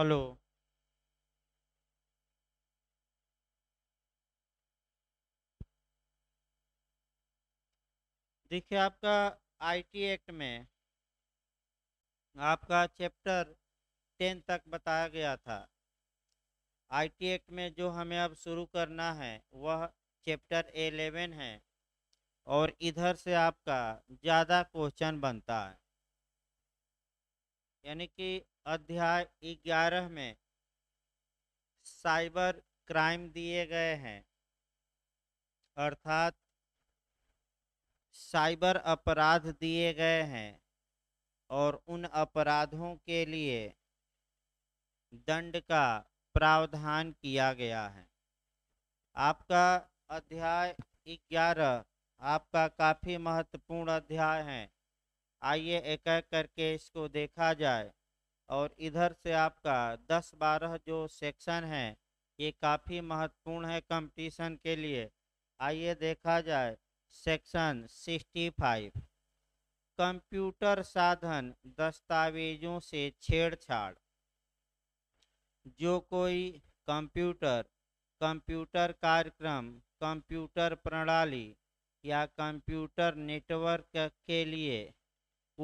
hello देखिए आपका IT act में आपका चैप्टर टेन तक बताया गया था आईटी एक्ट में जो हमें अब शुरू करना है वह चैप्टर एलेवन है और इधर से आपका ज़्यादा क्वेश्चन बनता है यानी कि अध्याय ग्यारह में साइबर क्राइम दिए गए हैं अर्थात साइबर अपराध दिए गए हैं और उन अपराधों के लिए दंड का प्रावधान किया गया है आपका अध्याय ग्यारह आपका काफ़ी महत्वपूर्ण अध्याय है आइए एक एक करके इसको देखा जाए और इधर से आपका 10-12 जो सेक्शन है ये काफ़ी महत्वपूर्ण है कंपटीशन के लिए आइए देखा जाए सेक्शन 65 कंप्यूटर साधन दस्तावेजों से छेड़छाड़ जो कोई कंप्यूटर कंप्यूटर कार्यक्रम कंप्यूटर प्रणाली या कंप्यूटर नेटवर्क के लिए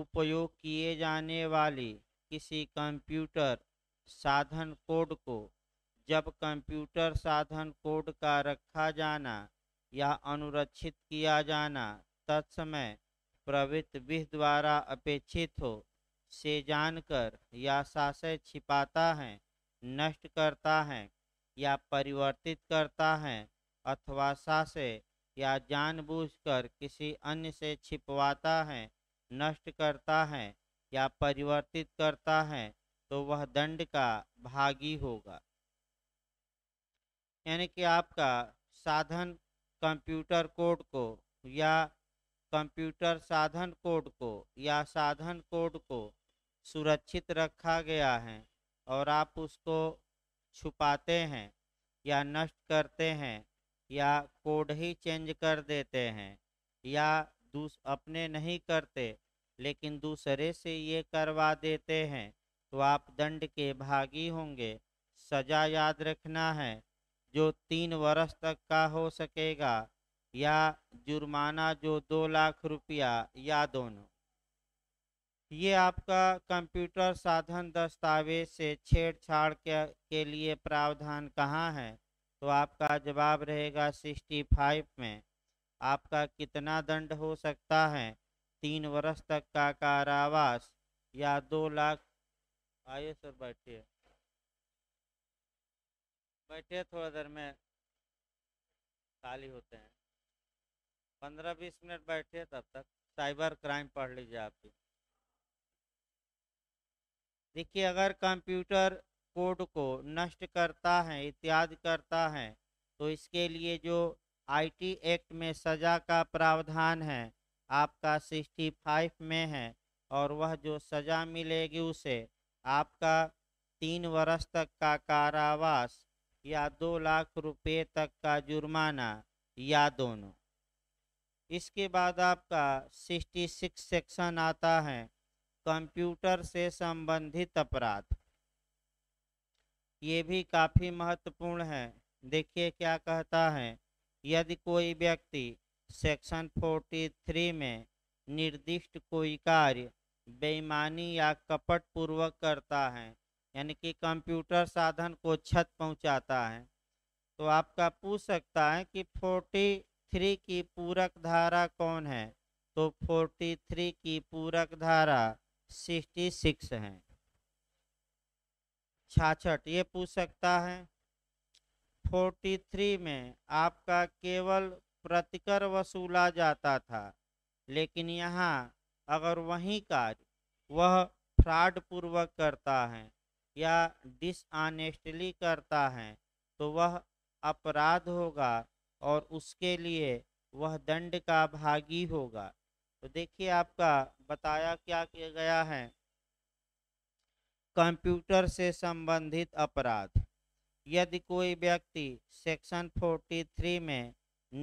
उपयोग किए जाने वाले किसी कंप्यूटर साधन कोड को जब कंप्यूटर साधन कोड का रखा जाना या अनुरक्षित किया जाना तत्समय प्रवृत्त विह द्वारा अपेक्षित हो से जानकर या साशय छिपाता है नष्ट करता है या परिवर्तित करता है अथवा साशय या जानबूझकर किसी अन्य से छिपवाता है नष्ट करता है या परिवर्तित करता है तो वह दंड का भागी होगा यानी कि आपका साधन कंप्यूटर कोड को या कंप्यूटर साधन कोड को या साधन कोड को सुरक्षित रखा गया है और आप उसको छुपाते हैं या नष्ट करते हैं या कोड ही चेंज कर देते हैं या दूस अपने नहीं करते लेकिन दूसरे से ये करवा देते हैं तो आप दंड के भागी होंगे सजा याद रखना है जो तीन वर्ष तक का हो सकेगा या जुर्माना जो दो लाख रुपया या दोनों ये आपका कंप्यूटर साधन दस्तावेज से छेड़छाड़ के, के लिए प्रावधान कहाँ है तो आपका जवाब रहेगा सिक्सटी फाइव में आपका कितना दंड हो सकता है तीन वर्ष तक का कारावास या दो लाख आइए सर बैठिए बैठिए थोड़ा देर में खाली होते हैं पंद्रह बीस मिनट बैठिए तब तक साइबर क्राइम पढ़ लीजिए आप भी देखिए अगर कंप्यूटर कोड को नष्ट करता है इत्यादि करता है तो इसके लिए जो आईटी एक्ट में सजा का प्रावधान है आपका सिक्सटी फाइव में है और वह जो सज़ा मिलेगी उसे आपका तीन वर्ष तक का कारावास या दो लाख रुपए तक का जुर्माना या दोनों इसके बाद आपका सिक्सटी सिक्स सेक्शन आता है कंप्यूटर से संबंधित अपराध ये भी काफ़ी महत्वपूर्ण है देखिए क्या कहता है यदि कोई व्यक्ति सेक्शन 43 में निर्दिष्ट कोई कार्य बेईमानी या कपट पूर्वक करता है यानी कि कंप्यूटर साधन को छत पहुंचाता है तो आपका पूछ सकता है कि 43 की पूरक धारा कौन है तो 43 की पूरक धारा 66 है छाछठ ये पूछ सकता है 1943 में आपका केवल प्रतिकर वसूला जाता था लेकिन यहाँ अगर वही कार्य वह फ्रॉड पूर्वक करता है या डिसऑनेस्टली करता है तो वह अपराध होगा और उसके लिए वह दंड का भागी होगा तो देखिए आपका बताया क्या किया गया है कंप्यूटर से संबंधित अपराध यदि कोई व्यक्ति सेक्शन 43 में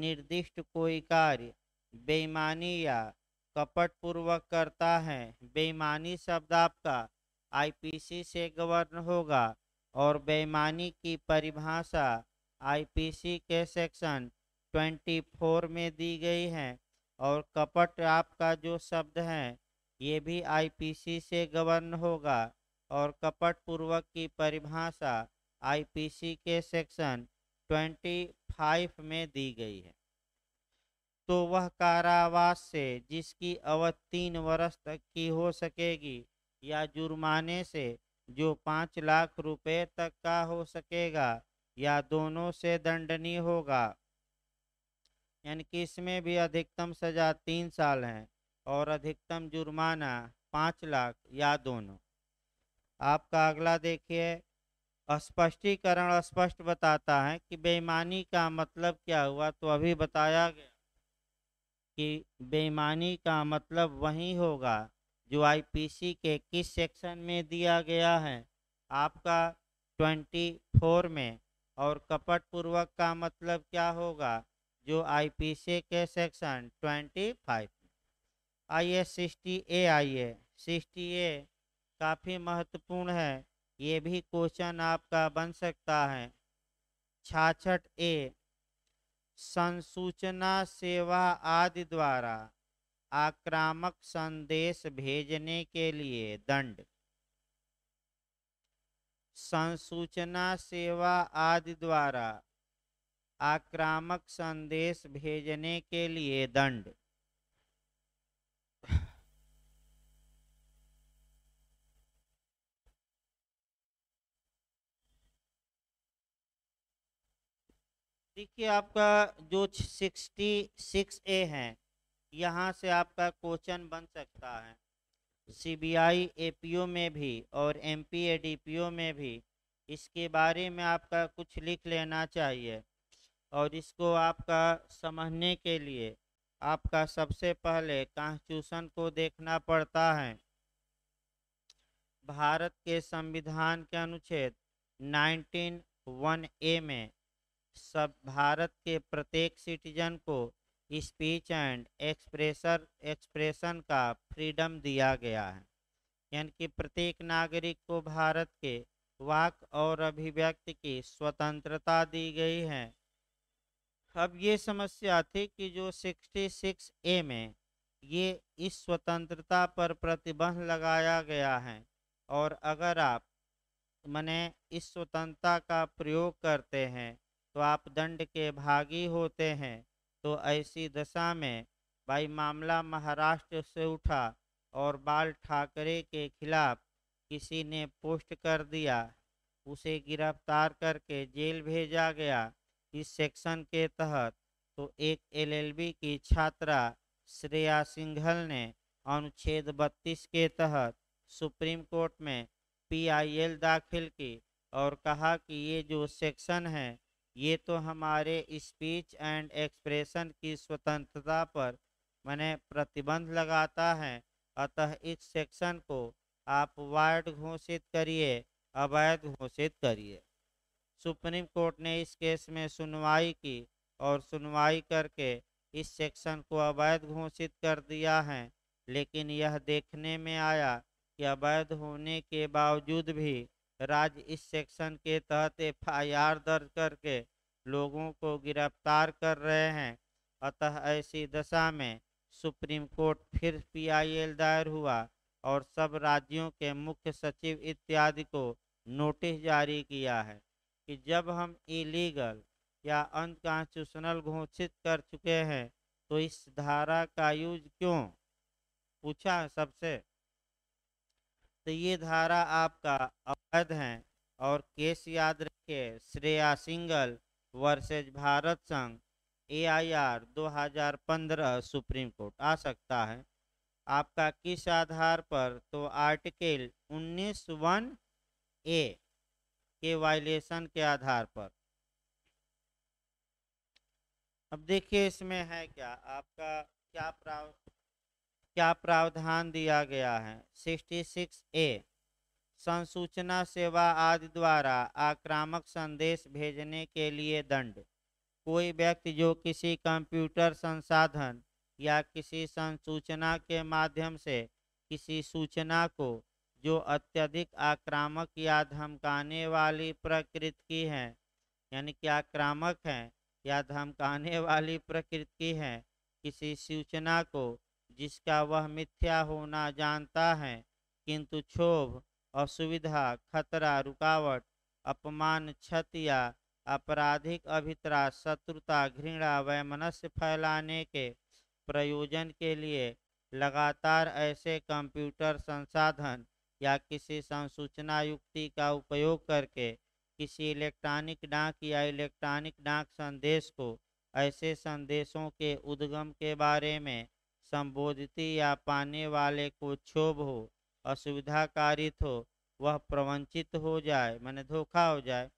निर्दिष्ट कोई कार्य बेईमानी या कपटपूर्वक करता है बेईमानी शब्द आपका आईपीसी से गवर्न होगा और बेईमानी की परिभाषा आईपीसी के सेक्शन 24 में दी गई है और कपट आपका जो शब्द है ये भी आईपीसी से गवर्न होगा और कपट पूर्वक की परिभाषा आईपीसी के सेक्शन 25 में दी गई है तो वह कारावास से जिसकी अवध तीन वर्ष तक की हो सकेगी या जुर्माने से जो पाँच लाख रुपए तक का हो सकेगा या दोनों से दंडनीय होगा यानी कि इसमें भी अधिकतम सजा तीन साल है और अधिकतम जुर्माना पाँच लाख या दोनों आपका अगला देखिए स्पष्टीकरण स्पष्ट बताता है कि बेईमानी का मतलब क्या हुआ तो अभी बताया गया कि बेईमानी का मतलब वही होगा जो आईपीसी के किस सेक्शन में दिया गया है आपका 24 में और कपटपूर्वक का मतलब क्या होगा जो आईपीसी के सेक्शन 25 में आइए सिक्सटी ए आइए सिक्सटी ए काफ़ी महत्वपूर्ण है ये भी क्वेश्चन आपका बन सकता है छाछठ ए संसूचना सेवा आदि द्वारा आक्रामक संदेश भेजने के लिए दंड संसूचना सेवा आदि द्वारा आक्रामक संदेश भेजने के लिए दंड देखिए आपका जो सिक्सटी सिक्स ए है यहाँ से आपका क्वेश्चन बन सकता है सीबीआई एपीओ में भी और एमपी एडीपीओ में भी इसके बारे में आपका कुछ लिख लेना चाहिए और इसको आपका समझने के लिए आपका सबसे पहले कॉन्स्टिट्यूशन को देखना पड़ता है भारत के संविधान के अनुच्छेद वन ए में सब भारत के प्रत्येक सिटीजन को स्पीच एंड एक्सप्रेसर एक्सप्रेशन का फ्रीडम दिया गया है यानी कि प्रत्येक नागरिक को भारत के वाक और अभिव्यक्ति की स्वतंत्रता दी गई है अब ये समस्या थी कि जो 66 ए में ये इस स्वतंत्रता पर प्रतिबंध लगाया गया है और अगर आप मैंने इस स्वतंत्रता का प्रयोग करते हैं तो आप दंड के भागी होते हैं तो ऐसी दशा में भाई मामला महाराष्ट्र से उठा और बाल ठाकरे के खिलाफ किसी ने पोस्ट कर दिया उसे गिरफ्तार करके जेल भेजा गया इस सेक्शन के तहत तो एक एलएलबी की छात्रा श्रेया सिंघल ने अनुच्छेद 32 के तहत सुप्रीम कोर्ट में पीआईएल दाखिल की और कहा कि ये जो सेक्शन है ये तो हमारे स्पीच एंड एक्सप्रेशन की स्वतंत्रता पर मैंने प्रतिबंध लगाता है अतः इस सेक्शन को आप वार्ड घोषित करिए अवैध घोषित करिए सुप्रीम कोर्ट ने इस केस में सुनवाई की और सुनवाई करके इस सेक्शन को अवैध घोषित कर दिया है लेकिन यह देखने में आया कि अवैध होने के बावजूद भी राज्य इस सेक्शन के तहत एफ दर्ज करके लोगों को गिरफ्तार कर रहे हैं अतः ऐसी दशा में सुप्रीम कोर्ट फिर पीआईएल दायर हुआ और सब राज्यों के मुख्य सचिव इत्यादि को नोटिस जारी किया है कि जब हम इलीगल या अनकॉन्स्टिट्यूशनल घोषित कर चुके हैं तो इस धारा का यूज क्यों पूछा सबसे तो ये धारा आपका हद हैं और केस याद रखिए श्रेया सिंगल वर्सेज भारत संघ एआईआर 2015 सुप्रीम कोर्ट आ सकता है आपका किस आधार पर तो आर्टिकल उन्नीस वन ए के वायलेशन के आधार पर अब देखिए इसमें है क्या आपका क्या प्राव क्या प्रावधान दिया गया है सिक्सटी सिक्स ए संसूचना सेवा आदि द्वारा आक्रामक संदेश भेजने के लिए दंड कोई व्यक्ति जो किसी कंप्यूटर संसाधन या किसी संसूचना के माध्यम से किसी सूचना को जो अत्यधिक आक्रामक या धमकाने वाली प्रकृति की है यानी कि आक्रामक है या धमकाने वाली प्रकृति की है किसी सूचना को जिसका वह मिथ्या होना जानता है किंतु क्षोभ असुविधा खतरा रुकावट अपमान क्षति या आपराधिक अभित्रा शत्रुता घृणा व मनस्य फैलाने के प्रयोजन के लिए लगातार ऐसे कंप्यूटर संसाधन या किसी संसूचना युक्ति का उपयोग करके किसी इलेक्ट्रॉनिक डाक या इलेक्ट्रॉनिक डाक संदेश को ऐसे संदेशों के उद्गम के बारे में संबोधित या पाने वाले को क्षोभ हो असुविधाकारित हो वह प्रवंचित हो जाए मैंने धोखा हो जाए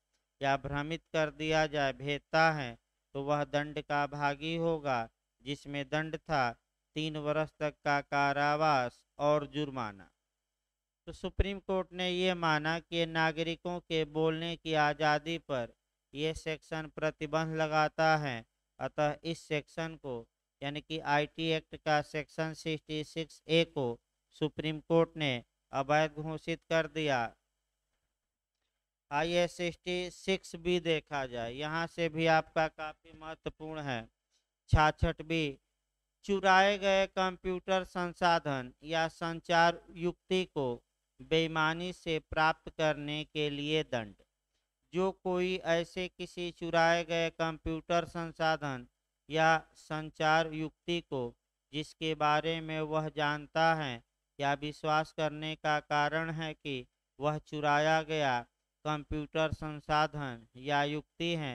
या भ्रमित कर दिया जाए भेदता है तो वह दंड का भागी होगा जिसमें दंड था तीन वर्ष तक का कारावास और जुर्माना तो सुप्रीम कोर्ट ने यह माना कि नागरिकों के बोलने की आज़ादी पर यह सेक्शन प्रतिबंध लगाता है अतः इस सेक्शन को यानी कि आईटी एक्ट का सेक्शन सिक्सटी सिक्स ए को सुप्रीम कोर्ट ने अवैध घोषित कर दिया I S sixty six B देखा जाए यहाँ से भी आपका काफ़ी महत्वपूर्ण है छाछठ बी चुराए गए कंप्यूटर संसाधन या संचार युक्ति को बेईमानी से प्राप्त करने के लिए दंड जो कोई ऐसे किसी चुराए गए कंप्यूटर संसाधन या संचार युक्ति को जिसके बारे में वह जानता है या विश्वास करने का कारण है कि वह चुराया गया कंप्यूटर संसाधन या युक्ति है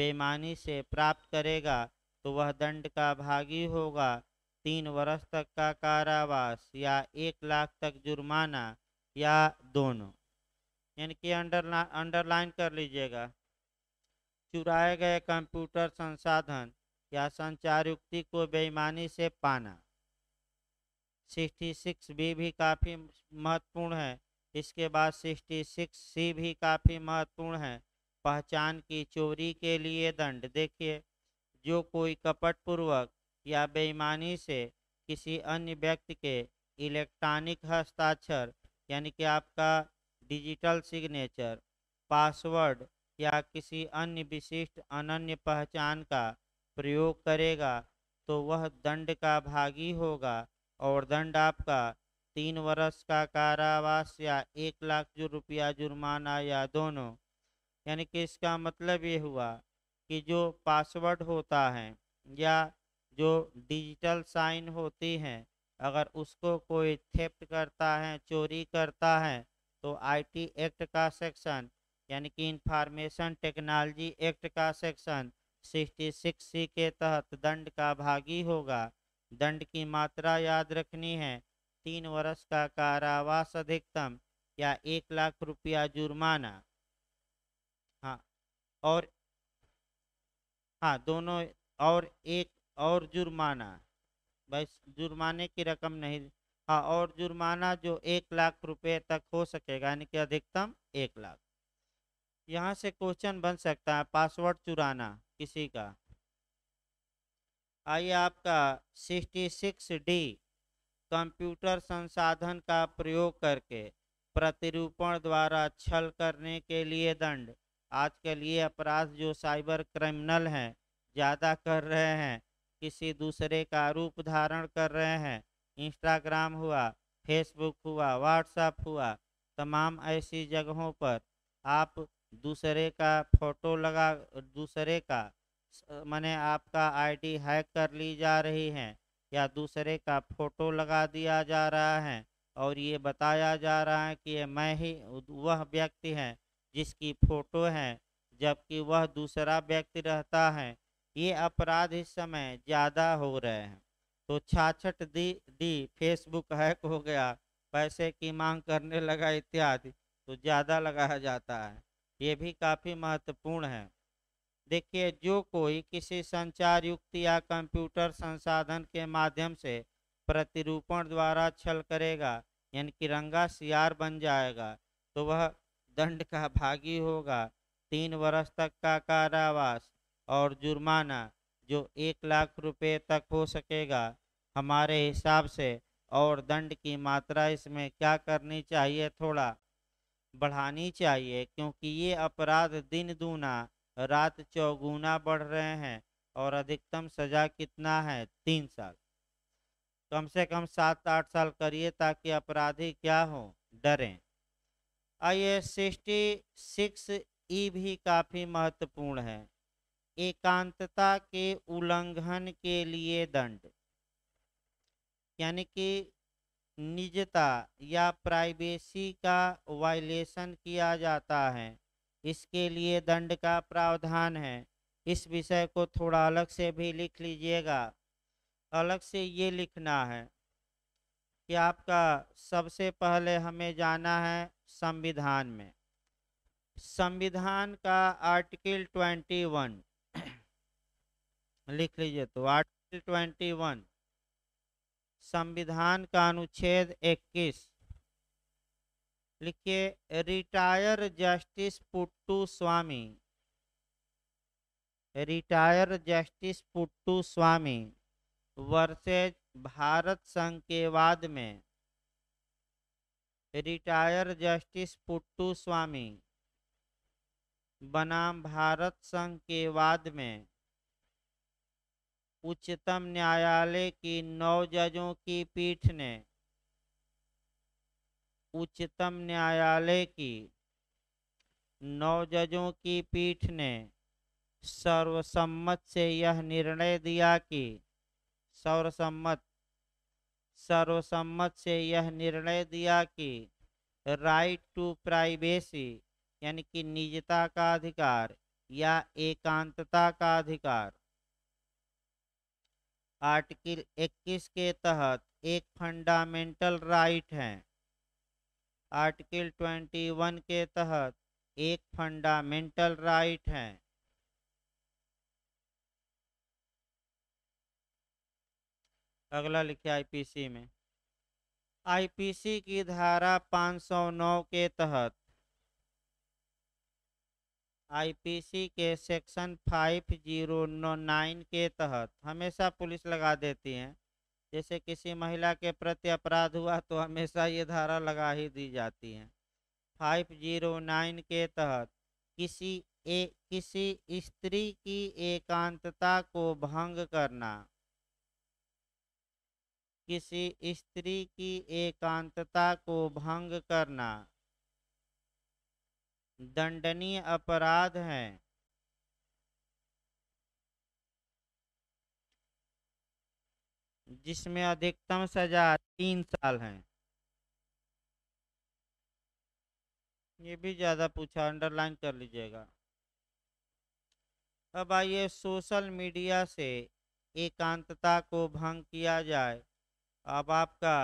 बेमानी से प्राप्त करेगा तो वह दंड का भागी होगा तीन वर्ष तक का कारावास या एक लाख तक जुर्माना या दोनों यानी कि अंडरला अंडरलाइन कर लीजिएगा चुराए गए कंप्यूटर संसाधन या संचार युक्ति को बेईमानी से पाना सिक्सटी सिक्स बी भी काफ़ी महत्वपूर्ण है इसके बाद सिक्सटी सिक्स सी भी काफ़ी महत्वपूर्ण है पहचान की चोरी के लिए दंड देखिए जो कोई कपटपूर्वक या बेईमानी से किसी अन्य व्यक्ति के इलेक्ट्रॉनिक हस्ताक्षर यानी कि आपका डिजिटल सिग्नेचर पासवर्ड या किसी अन्य विशिष्ट अनन्य पहचान का प्रयोग करेगा तो वह दंड का भागी होगा और दंड आपका तीन वर्ष का कारावास या एक लाख जो रुपया जुर्माना या दोनों यानी कि इसका मतलब ये हुआ कि जो पासवर्ड होता है या जो डिजिटल साइन होती हैं अगर उसको कोई थेप्ट करता है चोरी करता है तो आईटी एक्ट का सेक्शन यानी कि इंफॉर्मेशन टेक्नोलॉजी एक्ट का सेक्शन सिक्सटी सिक्स सी के तहत दंड का भागी होगा दंड की मात्रा याद रखनी है तीन वर्ष का कारावास अधिकतम या एक लाख रुपया जुर्माना हाँ और हाँ दोनों और एक और जुर्माना बस जुर्माने की रकम नहीं हाँ और जुर्माना जो एक लाख रुपए तक हो सकेगा यानी कि अधिकतम एक लाख यहाँ से क्वेश्चन बन सकता है पासवर्ड चुराना किसी का आइए आपका सिक्स डी कंप्यूटर संसाधन का प्रयोग करके प्रतिरूपण द्वारा छल करने के लिए दंड आज के लिए अपराध जो साइबर क्रिमिनल हैं ज़्यादा कर रहे हैं किसी दूसरे का रूप धारण कर रहे हैं इंस्टाग्राम हुआ फेसबुक हुआ व्हाट्सएप हुआ तमाम ऐसी जगहों पर आप दूसरे का फोटो लगा दूसरे का माने आपका आईडी हैक कर ली जा रही है या दूसरे का फोटो लगा दिया जा रहा है और ये बताया जा रहा है कि मैं ही वह व्यक्ति है जिसकी फ़ोटो है जबकि वह दूसरा व्यक्ति रहता है ये अपराध इस समय ज़्यादा हो रहे हैं तो छाछट दी दी फेसबुक हैक हो गया पैसे की मांग करने लगा इत्यादि तो ज़्यादा लगाया जाता है ये भी काफ़ी महत्वपूर्ण है देखिए जो कोई किसी संचार युक्त या कंप्यूटर संसाधन के माध्यम से प्रतिरूपण द्वारा छल करेगा यानी कि रंगा सियार बन जाएगा तो वह दंड का भागी होगा तीन वर्ष तक का कारावास और जुर्माना जो एक लाख रुपए तक हो सकेगा हमारे हिसाब से और दंड की मात्रा इसमें क्या करनी चाहिए थोड़ा बढ़ानी चाहिए क्योंकि ये अपराध दिन दूना रात चौगुना बढ़ रहे हैं और अधिकतम सजा कितना है तीन साल कम से कम सात आठ साल करिए ताकि अपराधी क्या हो डरें आइए सिक्सटी सिक्स ई भी काफ़ी महत्वपूर्ण है एकांतता के उल्लंघन के लिए दंड यानी कि निजता या प्राइवेसी का वायलेशन किया जाता है इसके लिए दंड का प्रावधान है इस विषय को थोड़ा अलग से भी लिख लीजिएगा अलग से ये लिखना है कि आपका सबसे पहले हमें जाना है संविधान में संविधान का आर्टिकल ट्वेंटी वन लिख लीजिए तो आर्टिकल ट्वेंटी वन संविधान का अनुच्छेद इक्कीस लिखिए retire justice Puttaswamy retire justice Puttaswamy versus Bharat संघ के वाद में रिटायर जस्टिस पुट्टू स्वामी बनाम भारत संघ के वाद में उच्चतम न्यायालय की नौ जजों की पीठ ने उच्चतम न्यायालय की नौ जजों की पीठ ने सर्वसम्मत से यह निर्णय दिया कि सर्वसम्मत सर्वसम्मत से यह निर्णय दिया कि राइट टू प्राइवेसी यानी कि निजता का अधिकार या एकांतता का अधिकार आर्टिकल 21 के तहत एक फंडामेंटल राइट है आर्टिकल 21 के तहत एक फंडामेंटल राइट है अगला लिखे आईपीसी में आईपीसी की धारा 509 के तहत आईपीसी के सेक्शन 509 के तहत हमेशा पुलिस लगा देती है जैसे किसी महिला के प्रति अपराध हुआ तो हमेशा ये धारा लगा ही दी जाती है फाइव जीरो नाइन के तहत किसी ए किसी स्त्री की एकांतता को भंग करना किसी स्त्री की एकांतता को भंग करना दंडनीय अपराध हैं जिसमें अधिकतम सजा तीन साल है ये भी ज़्यादा पूछा अंडरलाइन कर लीजिएगा अब आइए सोशल मीडिया से एकांतता को भंग किया जाए अब आपका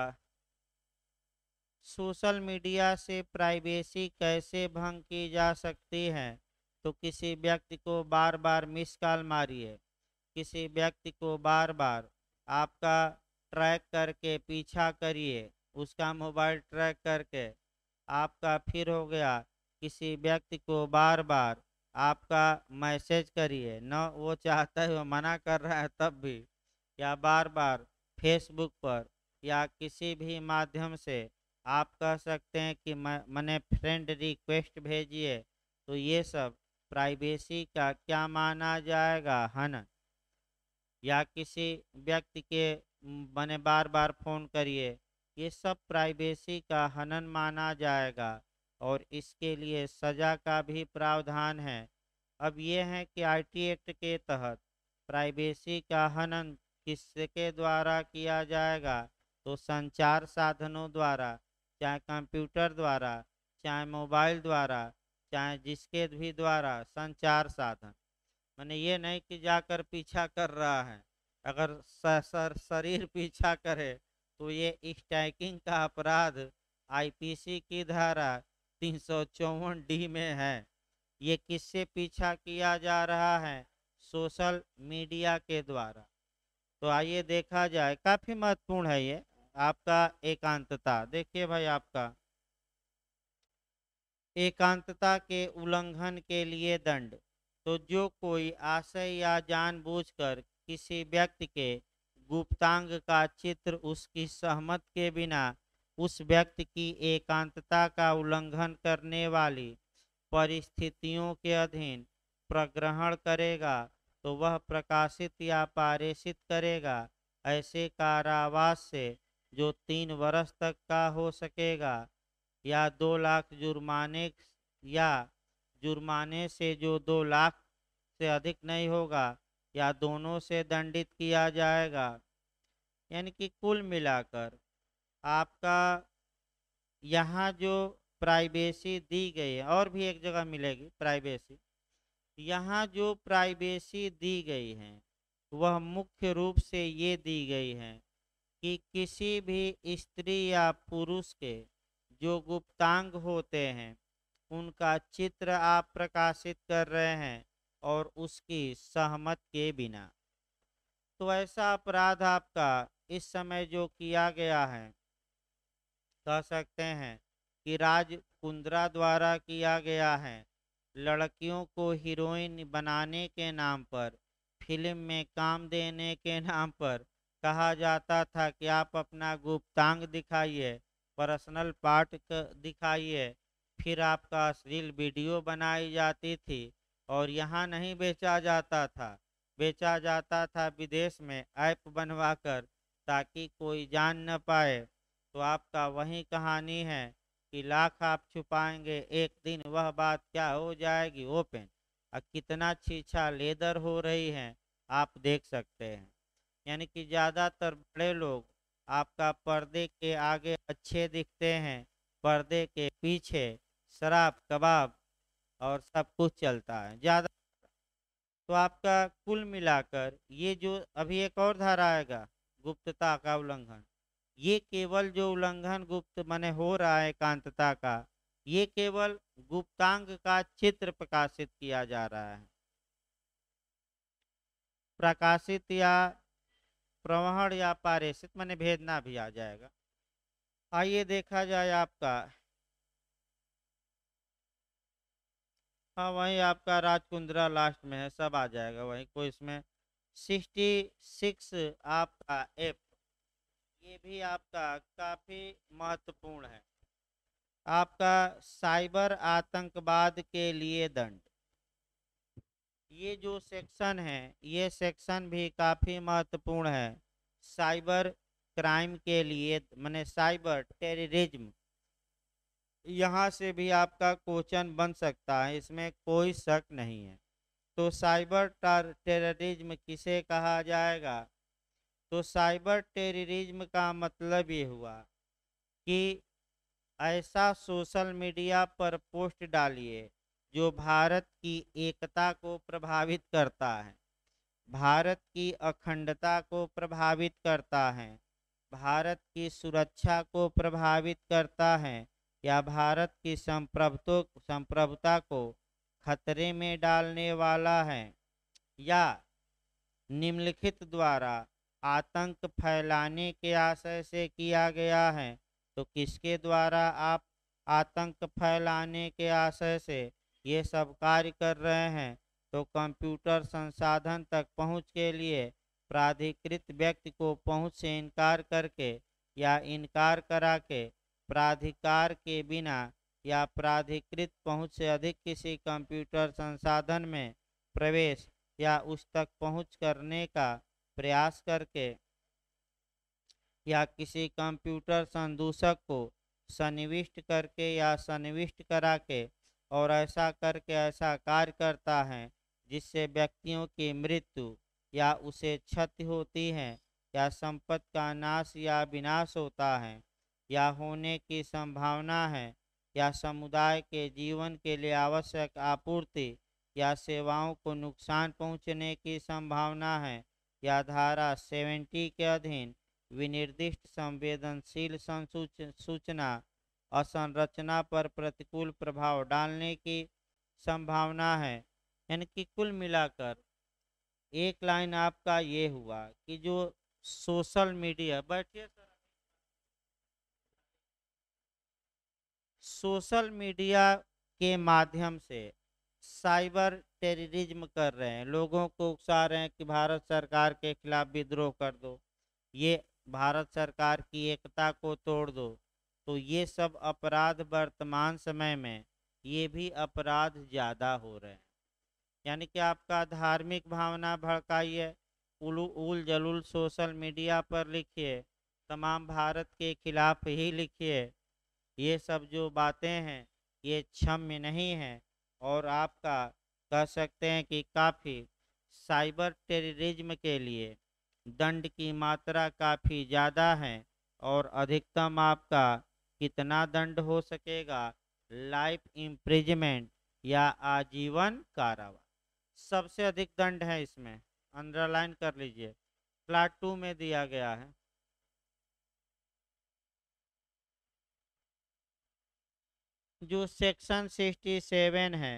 सोशल मीडिया से प्राइवेसी कैसे भंग की जा सकती है तो किसी व्यक्ति को बार बार मिस कॉल मारिए किसी व्यक्ति को बार बार आपका ट्रैक करके पीछा करिए उसका मोबाइल ट्रैक करके आपका फिर हो गया किसी व्यक्ति को बार बार आपका मैसेज करिए न वो चाहता है वो मना कर रहा है तब भी या बार बार फेसबुक पर या किसी भी माध्यम से आप कह सकते हैं कि मैंने फ्रेंड रिक्वेस्ट भेजिए तो ये सब प्राइवेसी का क्या माना जाएगा है ना या किसी व्यक्ति के बने बार बार फ़ोन करिए ये सब प्राइवेसी का हनन माना जाएगा और इसके लिए सज़ा का भी प्रावधान है अब ये है कि आईटी एक्ट के तहत प्राइवेसी का हनन किसके द्वारा किया जाएगा तो संचार साधनों द्वारा चाहे कंप्यूटर द्वारा चाहे मोबाइल द्वारा चाहे जिसके भी द्वारा संचार साधन मैंने ये नहीं कि जाकर पीछा कर रहा है अगर सर शरीर पीछा करे तो ये स्टैकिंग का अपराध आईपीसी की धारा तीन सौ डी में है ये किससे पीछा किया जा रहा है सोशल मीडिया के द्वारा तो आइए देखा जाए काफ़ी महत्वपूर्ण है ये आपका एकांतता देखिए भाई आपका एकांतता के उल्लंघन के लिए दंड तो जो कोई आशय या जानबूझकर किसी व्यक्ति के गुप्तांग का चित्र उसकी सहमत के बिना उस व्यक्ति की एकांतता का उल्लंघन करने वाली परिस्थितियों के अधीन प्रग्रहण करेगा तो वह प्रकाशित या पारेषित करेगा ऐसे कारावास से जो तीन वर्ष तक का हो सकेगा या दो लाख जुर्माने या जुर्माने से जो दो लाख से अधिक नहीं होगा या दोनों से दंडित किया जाएगा यानी कि कुल मिलाकर आपका यहाँ जो प्राइवेसी दी गई है और भी एक जगह मिलेगी प्राइवेसी यहाँ जो प्राइवेसी दी गई है वह मुख्य रूप से ये दी गई है कि किसी भी स्त्री या पुरुष के जो गुप्तांग होते हैं उनका चित्र आप प्रकाशित कर रहे हैं और उसकी सहमत के बिना तो ऐसा अपराध आपका इस समय जो किया गया है कह सकते हैं कि राज कुंद्रा द्वारा किया गया है लड़कियों को हीरोइन बनाने के नाम पर फिल्म में काम देने के नाम पर कहा जाता था कि आप अपना गुप्तांग दिखाइए पर्सनल पार्ट दिखाइए फिर आपका अश्लील वीडियो बनाई जाती थी और यहाँ नहीं बेचा जाता था बेचा जाता था विदेश में ऐप बनवाकर ताकि कोई जान न पाए तो आपका वही कहानी है कि लाख आप छुपाएंगे एक दिन वह बात क्या हो जाएगी ओपन और कितना छीछा लेदर हो रही है आप देख सकते हैं यानी कि ज़्यादातर बड़े लोग आपका पर्दे के आगे अच्छे दिखते हैं पर्दे के पीछे शराब कबाब और सब कुछ चलता है ज़्यादा तो आपका कुल मिलाकर ये जो अभी एक और धारा आएगा गुप्तता का उल्लंघन ये केवल जो उल्लंघन गुप्त मने हो रहा है एकांतता का ये केवल गुप्तांग का चित्र प्रकाशित किया जा रहा है प्रकाशित या प्रवहण या पारेषित मैंने भेदना भी आ जाएगा आइए देखा जाए आपका हाँ वहीं आपका राजकुंद्रा लास्ट में है सब आ जाएगा वहीं को इसमें सिक्सटी सिक्स आपका एप ये भी आपका काफ़ी महत्वपूर्ण है आपका साइबर आतंकवाद के लिए दंड ये जो सेक्शन है ये सेक्शन भी काफ़ी महत्वपूर्ण है साइबर क्राइम के लिए मैंने साइबर टेररिज्म यहाँ से भी आपका क्वेश्चन बन सकता है इसमें कोई शक नहीं है तो साइबर टेररिज्म किसे कहा जाएगा तो साइबर टेररिज्म का मतलब ये हुआ कि ऐसा सोशल मीडिया पर पोस्ट डालिए जो भारत की एकता को प्रभावित करता है भारत की अखंडता को प्रभावित करता है भारत की सुरक्षा को प्रभावित करता है या भारत की संप्रभु संप्रभुता को खतरे में डालने वाला है या निम्नलिखित द्वारा आतंक फैलाने के आशय से किया गया है तो किसके द्वारा आप आतंक फैलाने के आशय से ये सब कार्य कर रहे हैं तो कंप्यूटर संसाधन तक पहुंच के लिए प्राधिकृत व्यक्ति को पहुंच से इनकार करके या इनकार करा के प्राधिकार के बिना या प्राधिकृत पहुंच से अधिक किसी कंप्यूटर संसाधन में प्रवेश या उस तक पहुंच करने का प्रयास करके या किसी कंप्यूटर संदूषक को सन्निविष्ट करके या सन्निविष्ट करा के और ऐसा करके ऐसा कार्य करता है जिससे व्यक्तियों की मृत्यु या उसे क्षति होती है या संपत्ति का नाश या विनाश होता है या होने की संभावना है या समुदाय के जीवन के लिए आवश्यक आपूर्ति या सेवाओं को नुकसान पहुंचने की संभावना है या धारा 70 के अधीन विनिर्दिष्ट संवेदनशील सूचना असंरचना पर प्रतिकूल प्रभाव डालने की संभावना है यानी कि कुल मिलाकर एक लाइन आपका ये हुआ कि जो सोशल मीडिया बैठिए सोशल मीडिया के माध्यम से साइबर टेररिज्म कर रहे हैं लोगों को उकसा रहे हैं कि भारत सरकार के खिलाफ विद्रोह कर दो ये भारत सरकार की एकता को तोड़ दो तो ये सब अपराध वर्तमान समय में ये भी अपराध ज़्यादा हो रहे हैं यानी कि आपका धार्मिक भावना भड़काइए उलू उल जलूल सोशल मीडिया पर लिखिए तमाम भारत के खिलाफ ही लिखिए ये सब जो बातें हैं ये क्षम्य नहीं है और आपका कह सकते हैं कि काफ़ी साइबर टेररिज्म के लिए दंड की मात्रा काफ़ी ज़्यादा है और अधिकतम आपका कितना दंड हो सकेगा लाइफ इम्प्रिजमेंट या आजीवन कारावास सबसे अधिक दंड है इसमें अंडरलाइन कर लीजिए प्लाट टू में दिया गया है जो सेक्शन 67 है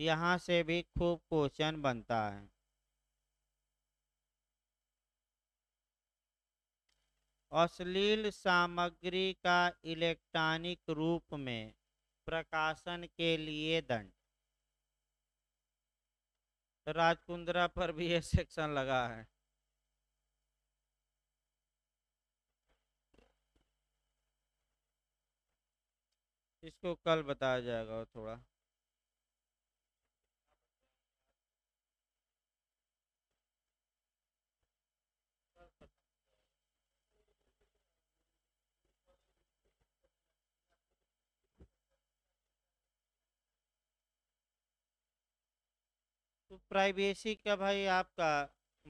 यहाँ से भी खूब क्वेश्चन बनता है अश्लील सामग्री का इलेक्ट्रॉनिक रूप में प्रकाशन के लिए दंड राजकुंद्रा पर भी यह सेक्शन लगा है इसको कल बताया जाएगा और थोड़ा तो प्राइवेसी का भाई आपका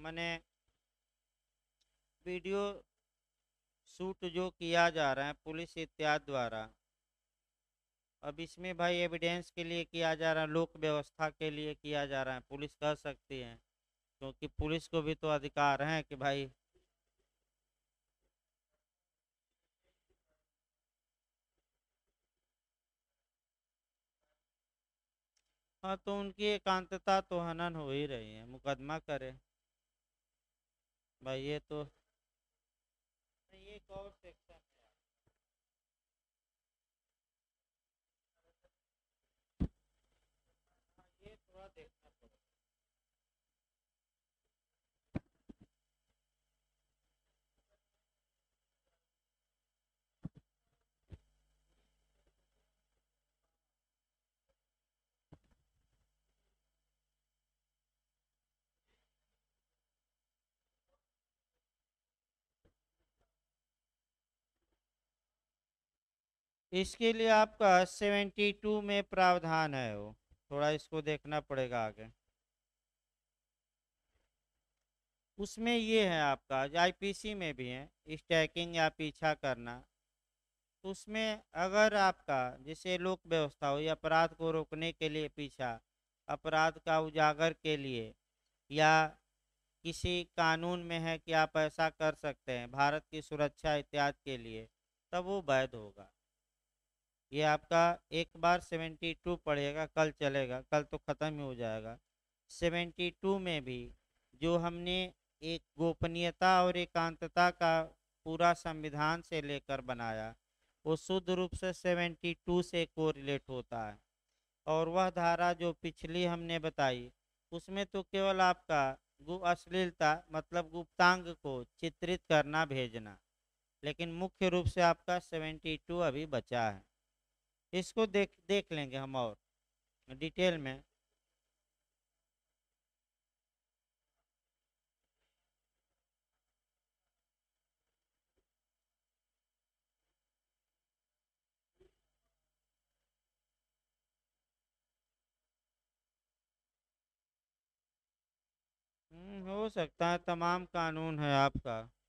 मैंने वीडियो शूट जो किया जा रहा है पुलिस इत्यादि द्वारा अब इसमें भाई एविडेंस के लिए किया जा रहा है लोक व्यवस्था के लिए किया जा रहा है पुलिस कह सकती है क्योंकि पुलिस को भी तो अधिकार है कि भाई हाँ तो उनकी एकांतता तो हनन हो ही रही है मुकदमा करे भाई ये तो ये एक और सेक्शन इसके लिए आपका सेवेंटी टू में प्रावधान है वो थोड़ा इसको देखना पड़ेगा आगे उसमें ये है आपका आईपीसी में भी है स्टैकिंग या पीछा करना तो उसमें अगर आपका जैसे लोक व्यवस्था हो या अपराध को रोकने के लिए पीछा अपराध का उजागर के लिए या किसी कानून में है कि आप ऐसा कर सकते हैं भारत की सुरक्षा इत्यादि के लिए तब वो वैध होगा ये आपका एक बार सेवेंटी टू पड़ेगा कल चलेगा कल तो ख़त्म ही हो जाएगा सेवेंटी टू में भी जो हमने एक गोपनीयता और एकांतता का पूरा संविधान से लेकर बनाया वो शुद्ध रूप से सेवेंटी टू से कोरिलेट होता है और वह धारा जो पिछली हमने बताई उसमें तो केवल आपका गु अश्लीलता मतलब गुप्तांग को चित्रित करना भेजना लेकिन मुख्य रूप से आपका सेवेंटी टू अभी बचा है इसको देख देख लेंगे हम और डिटेल में हम्म, हो सकता है तमाम कानून है आपका